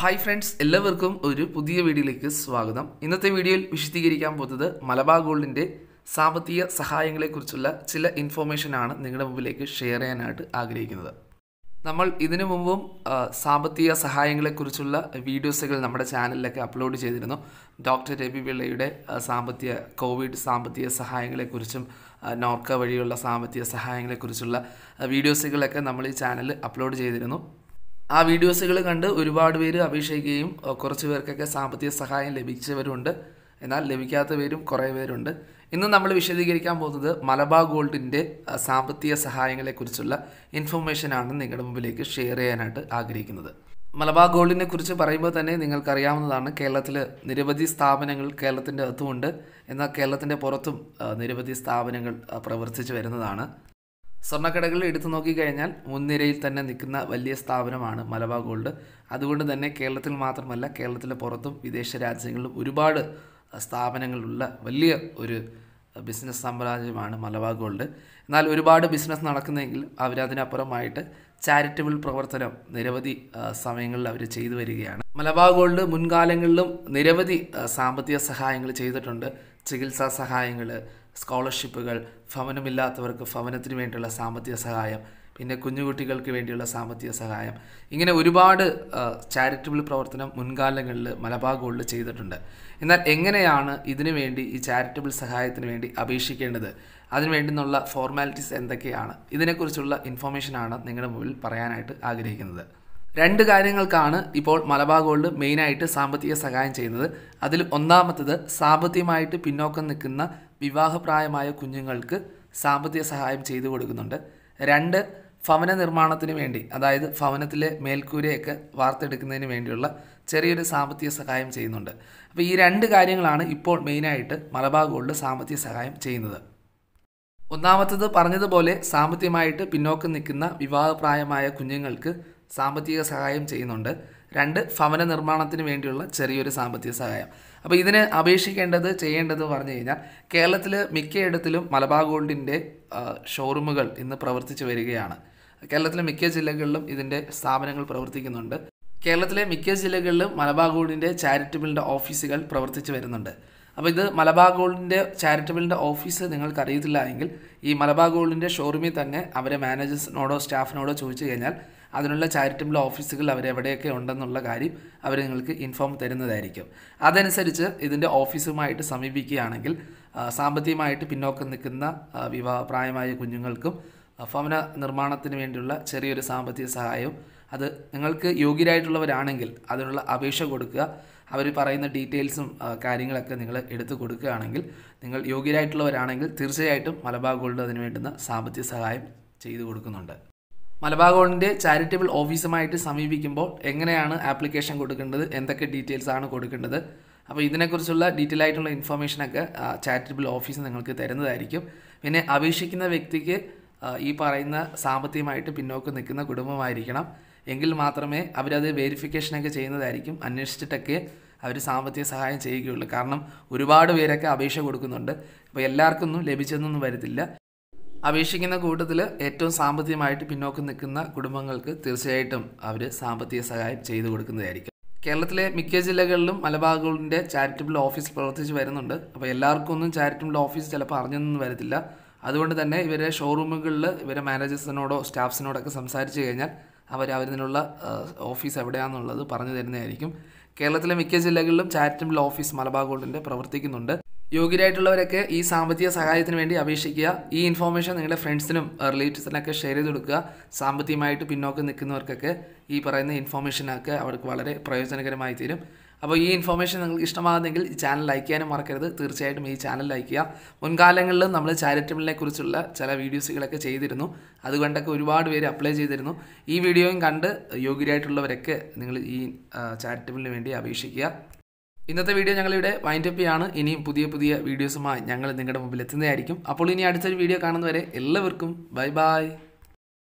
hi friends എല്ലാവർക്കും ഒരു പുതിയ വീഡിയോയിലേക്ക് സ്വാഗതം ഇന്നത്തെ വീഡിയോയിൽ വിശദീകരിക്കാൻ പോകുന്നത് മലബാർ ഗോൾഡിൻ്റെ സാമ്പത്തിക സഹായങ്ങളെക്കുറിച്ചുള്ള ചില ഇൻഫോർമേഷൻ ആണ് നിങ്ങളുടെ മുമ്പിലേക്ക് ഷെയർ ചെയ്യാനായിട്ട് ആഗ്രഹിക്കുന്നത് നമ്മൾ ഇതിനു മുമ്പും സാമ്പത്തിക സഹായങ്ങളെക്കുറിച്ചുള്ള വീഡിയോസുകൾ നമ്മുടെ ചാനലിലൊക്കെ അപ്ലോഡ് ചെയ്തിരുന്നു ഡോക്ടർ രവി പിള്ളയുടെ സാമ്പത്തിക കോവിഡ് സാമ്പത്തിക സഹായങ്ങളെക്കുറിച്ചും നോർക്ക വഴിയുള്ള സാമ്പത്തിക സഹായങ്ങളെക്കുറിച്ചുള്ള വീഡിയോസുകളൊക്കെ നമ്മൾ ഈ ചാനൽ അപ്ലോഡ് ചെയ്തിരുന്നു ആ വീഡിയോസുകൾ കണ്ട് ഒരുപാട് പേര് അപേക്ഷിക്കുകയും കുറച്ച് പേർക്കൊക്കെ സാമ്പത്തിക സഹായം ലഭിച്ചവരുണ്ട് എന്നാൽ ലഭിക്കാത്തവരും കുറേ പേരുണ്ട് ഇന്ന് നമ്മൾ വിശദീകരിക്കാൻ പോകുന്നത് മലബാർ ഗോൾഡിൻ്റെ സാമ്പത്തിക സഹായങ്ങളെക്കുറിച്ചുള്ള ഇൻഫർമേഷനാണ് നിങ്ങളുടെ മുമ്പിലേക്ക് ഷെയർ ചെയ്യാനായിട്ട് ആഗ്രഹിക്കുന്നത് മലബാർ ഗോൾഡിനെ കുറിച്ച് പറയുമ്പോൾ തന്നെ നിങ്ങൾക്കറിയാവുന്നതാണ് കേരളത്തിൽ നിരവധി സ്ഥാപനങ്ങൾ കേരളത്തിൻ്റെ അകത്തുമുണ്ട് എന്നാൽ കേരളത്തിൻ്റെ പുറത്തും നിരവധി സ്ഥാപനങ്ങൾ പ്രവർത്തിച്ചു വരുന്നതാണ് സ്വർണ്ണക്കടകൾ എടുത്തു നോക്കിക്കഴിഞ്ഞാൽ മുൻനിരയിൽ തന്നെ നിൽക്കുന്ന വലിയ സ്ഥാപനമാണ് മലബാർ ഗോൾഡ് അതുകൊണ്ട് തന്നെ കേരളത്തിൽ മാത്രമല്ല കേരളത്തിലെ പുറത്തും വിദേശ രാജ്യങ്ങളിലും ഒരുപാട് സ്ഥാപനങ്ങളുള്ള വലിയ ഒരു ബിസിനസ് സാമ്രാജ്യമാണ് മലബാർ ഗോൾഡ് എന്നാൽ ഒരുപാട് ബിസിനസ് നടക്കുന്നെങ്കിൽ അവരതിനപ്പുറമായിട്ട് ചാരിറ്റബിൾ പ്രവർത്തനം നിരവധി സമയങ്ങളിൽ അവർ ചെയ്തു വരികയാണ് മലബാർ ഗോൾഡ് മുൻകാലങ്ങളിലും നിരവധി സാമ്പത്തിക സഹായങ്ങൾ ചെയ്തിട്ടുണ്ട് ചികിത്സാ സഹായങ്ങൾ സ്കോളർഷിപ്പുകൾ ഭവനമില്ലാത്തവർക്ക് ഭവനത്തിന് വേണ്ടിയുള്ള സാമ്പത്തിക സഹായം പിന്നെ കുഞ്ഞുകുട്ടികൾക്ക് വേണ്ടിയുള്ള സാമ്പത്തിക സഹായം ഇങ്ങനെ ഒരുപാട് ചാരിറ്റബിൾ പ്രവർത്തനം മുൻകാലങ്ങളിൽ മലബാർ ഗോൾഡ് ചെയ്തിട്ടുണ്ട് എന്നാൽ എങ്ങനെയാണ് ഇതിനു വേണ്ടി ഈ ചാരിറ്റബിൾ സഹായത്തിന് വേണ്ടി അപേക്ഷിക്കേണ്ടത് അതിനു ഫോർമാലിറ്റീസ് എന്തൊക്കെയാണ് ഇതിനെക്കുറിച്ചുള്ള ഇൻഫോർമേഷനാണ് നിങ്ങളുടെ മുമ്പിൽ പറയാനായിട്ട് ആഗ്രഹിക്കുന്നത് രണ്ട് കാര്യങ്ങൾക്കാണ് ഇപ്പോൾ മലബാർ ഗോൾഡ് മെയിനായിട്ട് സാമ്പത്തിക സഹായം ചെയ്യുന്നത് അതിൽ ഒന്നാമത്തത് സാമ്പത്തികമായിട്ട് പിന്നോക്കം നിൽക്കുന്ന വിവാഹപ്രായമായ കുഞ്ഞുങ്ങൾക്ക് സാമ്പത്തിക സഹായം ചെയ്തു കൊടുക്കുന്നുണ്ട് രണ്ട് ഭവന നിർമ്മാണത്തിന് വേണ്ടി അതായത് ഭവനത്തിലെ മേൽക്കൂരയൊക്കെ വാർത്തെടുക്കുന്നതിന് വേണ്ടിയുള്ള ചെറിയൊരു സാമ്പത്തിക സഹായം ചെയ്യുന്നുണ്ട് അപ്പോൾ ഈ രണ്ട് കാര്യങ്ങളാണ് ഇപ്പോൾ മെയിനായിട്ട് മലബാർ ഗോൾഡ് സാമ്പത്തിക സഹായം ചെയ്യുന്നത് ഒന്നാമത്തത് പറഞ്ഞതുപോലെ സാമ്പത്തികമായിട്ട് പിന്നോക്കം നിൽക്കുന്ന വിവാഹപ്രായമായ കുഞ്ഞുങ്ങൾക്ക് സാമ്പത്തിക സഹായം ചെയ്യുന്നുണ്ട് രണ്ട് ഭവന നിർമ്മാണത്തിന് വേണ്ടിയുള്ള ചെറിയൊരു സാമ്പത്തിക സഹായം അപ്പോൾ ഇതിന് അപേക്ഷിക്കേണ്ടത് ചെയ്യേണ്ടത് പറഞ്ഞു കഴിഞ്ഞാൽ കേരളത്തിൽ മിക്കയിടത്തിലും മലബാർ ഗോൾഡിൻ്റെ ഷോറൂമുകൾ ഇന്ന് പ്രവർത്തിച്ചു വരികയാണ് കേരളത്തിലെ മിക്ക ജില്ലകളിലും ഇതിൻ്റെ സ്ഥാപനങ്ങൾ പ്രവർത്തിക്കുന്നുണ്ട് കേരളത്തിലെ മിക്ക ജില്ലകളിലും മലബാർ ഗോൾഡിൻ്റെ ചാരിറ്റബിളിൻ്റെ ഓഫീസുകൾ പ്രവർത്തിച്ചു വരുന്നുണ്ട് അപ്പോൾ ഇത് മലബാർ ഗോൾഡിൻ്റെ ചാരിറ്റബിളിൻ്റെ ഓഫീസ് നിങ്ങൾക്ക് അറിയത്തില്ല എങ്കിൽ ഈ മലബാർ ഗോൾഡിൻ്റെ ഷോറൂമിൽ തന്നെ അവരെ മാനേജേഴ്സിനോടോ സ്റ്റാഫിനോടോ ചോദിച്ചു കഴിഞ്ഞാൽ അതിനുള്ള ചാരിറ്റബിൾ ഓഫീസുകൾ അവരെവിടെയൊക്കെ ഉണ്ടെന്നുള്ള കാര്യം അവർ നിങ്ങൾക്ക് ഇൻഫോം തരുന്നതായിരിക്കും അതനുസരിച്ച് ഇതിൻ്റെ ഓഫീസുമായിട്ട് സമീപിക്കുകയാണെങ്കിൽ സാമ്പത്തികമായിട്ട് പിന്നോക്കം നിൽക്കുന്ന വിവാഹ പ്രായമായ കുഞ്ഞുങ്ങൾക്കും ഭവന നിർമ്മാണത്തിന് വേണ്ടിയുള്ള ചെറിയൊരു സാമ്പത്തിക സഹായവും അത് നിങ്ങൾക്ക് യോഗ്യരായിട്ടുള്ളവരാണെങ്കിൽ അതിനുള്ള അപേക്ഷ കൊടുക്കുക അവർ പറയുന്ന ഡീറ്റെയിൽസും കാര്യങ്ങളൊക്കെ നിങ്ങൾ എടുത്തു കൊടുക്കുകയാണെങ്കിൽ നിങ്ങൾ യോഗ്യരായിട്ടുള്ളവരാണെങ്കിൽ തീർച്ചയായിട്ടും മലബാർ ഗോൾഡ് അതിന് വേണ്ടുന്ന സാമ്പത്തിക സഹായം ചെയ്തു കൊടുക്കുന്നുണ്ട് മലബാർ ഗോൾഡിൻ്റെ ചാരിറ്റബിൾ ഓഫീസുമായിട്ട് സമീപിക്കുമ്പോൾ എങ്ങനെയാണ് ആപ്ലിക്കേഷൻ കൊടുക്കേണ്ടത് എന്തൊക്കെ ഡീറ്റെയിൽസ് ആണ് കൊടുക്കേണ്ടത് അപ്പോൾ ഇതിനെക്കുറിച്ചുള്ള ഡീറ്റെയിൽ ആയിട്ടുള്ള ഇൻഫർമേഷനൊക്കെ ചാരിറ്റബിൾ ഓഫീസ് നിങ്ങൾക്ക് തരുന്നതായിരിക്കും പിന്നെ അപേക്ഷിക്കുന്ന വ്യക്തിക്ക് ഈ പറയുന്ന സാമ്പത്തികമായിട്ട് പിന്നോക്കം നിൽക്കുന്ന കുടുംബമായിരിക്കണം എങ്കിൽ മാത്രമേ അവരത് വെരിഫിക്കേഷനൊക്കെ ചെയ്യുന്നതായിരിക്കും അന്വേഷിച്ചിട്ടൊക്കെ അവർ സാമ്പത്തിക സഹായം ചെയ്യുകയുള്ളൂ കാരണം ഒരുപാട് പേരൊക്കെ അപേക്ഷ കൊടുക്കുന്നുണ്ട് അപ്പോൾ എല്ലാവർക്കൊന്നും ലഭിച്ചെന്നൊന്നും വരത്തില്ല അപേക്ഷിക്കുന്ന കൂട്ടത്തിൽ ഏറ്റവും സാമ്പത്തികമായിട്ട് പിന്നോക്കം നിൽക്കുന്ന കുടുംബങ്ങൾക്ക് തീർച്ചയായിട്ടും അവർ സാമ്പത്തിക സഹായം ചെയ്തു കൊടുക്കുന്നതായിരിക്കും കേരളത്തിലെ മിക്ക ജില്ലകളിലും മലബാഗുകളുടെ ചാരിറ്റബിൾ ഓഫീസ് പ്രവർത്തിച്ച് വരുന്നുണ്ട് അപ്പോൾ എല്ലാവർക്കും ഒന്നും ചാരിറ്റബിൾ ഓഫീസ് ചിലപ്പോൾ അറിഞ്ഞൊന്നും വരത്തില്ല അതുകൊണ്ട് തന്നെ ഇവരെ ഷോറൂമുകളിൽ ഇവരെ മാനേജേഴ്സിനോടോ സ്റ്റാഫ്സിനോടൊക്കെ സംസാരിച്ച് കഴിഞ്ഞാൽ അവർ അവരിതിനുള്ള ഓഫീസ് എവിടെയാണെന്നുള്ളത് പറഞ്ഞു തരുന്നതായിരിക്കും കേരളത്തിലെ മിക്ക ജില്ലകളിലും ചാരിറ്റബിൾ ഓഫീസ് മലബാർ ഗോൾഡിൻ്റെ പ്രവർത്തിക്കുന്നുണ്ട് യോഗ്യരായിട്ടുള്ളവരൊക്കെ ഈ സാമ്പത്തിക സഹായത്തിന് വേണ്ടി അപേക്ഷിക്കുക ഈ ഇൻഫോർമേഷൻ നിങ്ങളുടെ ഫ്രണ്ട്സിനും റിലേറ്റീവ്സിനൊക്കെ ഷെയർ ചെയ്ത് കൊടുക്കുക സാമ്പത്തികമായിട്ട് പിന്നോക്കം നിൽക്കുന്നവർക്കൊക്കെ ഈ പറയുന്ന ഇൻഫോർമേഷനൊക്കെ അവർക്ക് വളരെ പ്രയോജനകരമായി തീരും അപ്പോൾ ഈ ഇൻഫോർമേഷൻ നിങ്ങൾക്ക് ഇഷ്ടമാകുന്നെങ്കിൽ ഈ ചാനൽ ലൈക്ക് ചെയ്യാനും മറക്കരുത് തീർച്ചയായിട്ടും ഈ ചാനൽ ലൈക്ക് ചെയ്യുക മുൻകാലങ്ങളിൽ നമ്മൾ ചാരിറ്റബിളിനെ കുറിച്ചുള്ള ചില വീഡിയോസുകളൊക്കെ ചെയ്തിരുന്നു അതുകൊണ്ടൊക്കെ ഒരുപാട് പേര് അപ്ലൈ ചെയ്തിരുന്നു ഈ വീഡിയോയും കണ്ട് യോഗ്യരായിട്ടുള്ളവരൊക്കെ നിങ്ങൾ ഈ ചാരിറ്റബിളിന് വേണ്ടി അപേക്ഷിക്കുക ഇന്നത്തെ വീഡിയോ ഞങ്ങളിവിടെ വൈൻഡപ്പ് ചെയ്യാണ് ഇനിയും പുതിയ പുതിയ വീഡിയോസുമായി ഞങ്ങൾ നിങ്ങളുടെ മുമ്പിൽ എത്തുന്നതായിരിക്കും അപ്പോൾ ഇനി അടുത്തൊരു വീഡിയോ കാണുന്നവരെ എല്ലാവർക്കും ബൈ ബൈ